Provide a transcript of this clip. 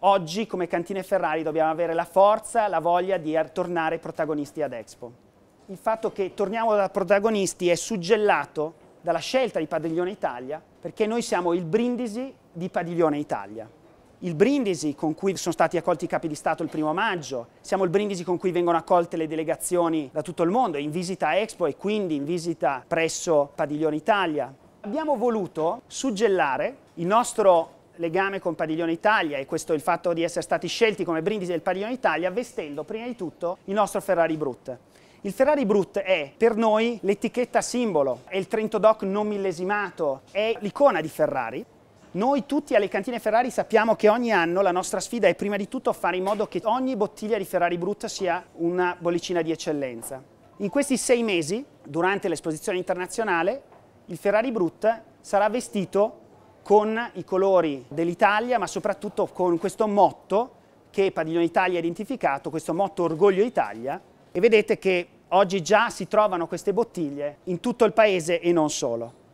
Oggi come Cantine Ferrari dobbiamo avere la forza, la voglia di tornare protagonisti ad Expo. Il fatto che torniamo da protagonisti è suggellato dalla scelta di Padiglione Italia perché noi siamo il brindisi di Padiglione Italia. Il brindisi con cui sono stati accolti i capi di Stato il primo maggio, siamo il brindisi con cui vengono accolte le delegazioni da tutto il mondo in visita a Expo e quindi in visita presso Padiglione Italia. Abbiamo voluto suggellare il nostro legame con Padiglione Italia e questo il fatto di essere stati scelti come brindisi del Padiglione Italia vestendo prima di tutto il nostro Ferrari Brut. Il Ferrari Brut è per noi l'etichetta simbolo, è il Trento Doc non millesimato, è l'icona di Ferrari. Noi tutti alle cantine Ferrari sappiamo che ogni anno la nostra sfida è prima di tutto fare in modo che ogni bottiglia di Ferrari Brut sia una bollicina di eccellenza. In questi sei mesi, durante l'esposizione internazionale, il Ferrari Brut sarà vestito con i colori dell'Italia, ma soprattutto con questo motto che Padiglione Italia ha identificato, questo motto Orgoglio Italia. E vedete che oggi già si trovano queste bottiglie in tutto il paese e non solo.